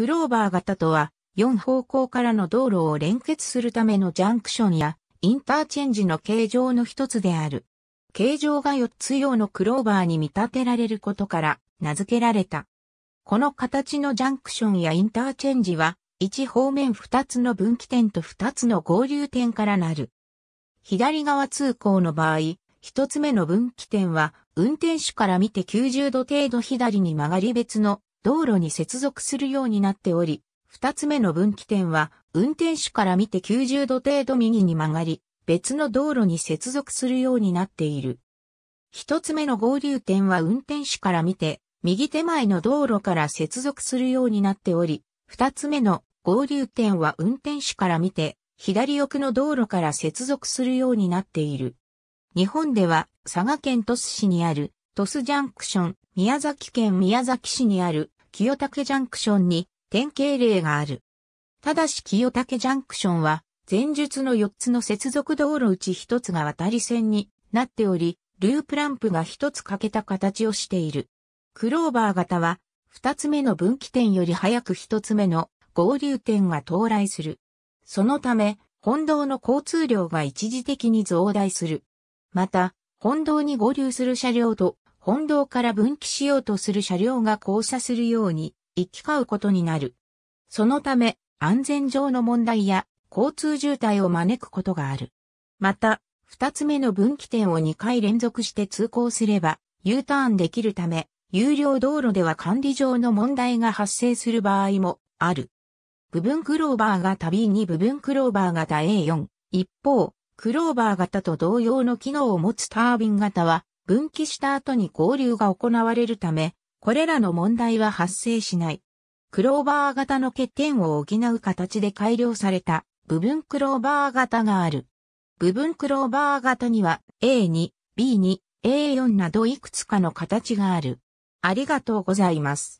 クローバー型とは、4方向からの道路を連結するためのジャンクションやインターチェンジの形状の一つである。形状が4つ用のクローバーに見立てられることから名付けられた。この形のジャンクションやインターチェンジは、1方面2つの分岐点と2つの合流点からなる。左側通行の場合、1つ目の分岐点は、運転手から見て90度程度左に曲がり別の道路に接続するようになっており、二つ目の分岐点は、運転手から見て90度程度右に曲がり、別の道路に接続するようになっている。一つ目の合流点は運転手から見て、右手前の道路から接続するようになっており、二つ目の合流点は運転手から見て、左奥の道路から接続するようになっている。日本では佐賀県鳥栖市にある鳥栖ジャンクション、宮崎県宮崎市にある清武ジャンクションに典型例がある。ただし清武ジャンクションは、前述の4つの接続道路うち1つが渡り線になっており、ループランプが1つ欠けた形をしている。クローバー型は、2つ目の分岐点より早く1つ目の合流点が到来する。そのため、本道の交通量が一時的に増大する。また、本道に合流する車両と本道から分岐しようとする車両が交差するように行き交うことになる。そのため安全上の問題や交通渋滞を招くことがある。また、二つ目の分岐点を2回連続して通行すれば U ターンできるため、有料道路では管理上の問題が発生する場合もある。部分クローバー型 B2 部分クローバー型 A4。一方、クローバー型と同様の機能を持つタービン型は分岐した後に合流が行われるため、これらの問題は発生しない。クローバー型の欠点を補う形で改良された部分クローバー型がある。部分クローバー型には A2、B2、A4 などいくつかの形がある。ありがとうございます。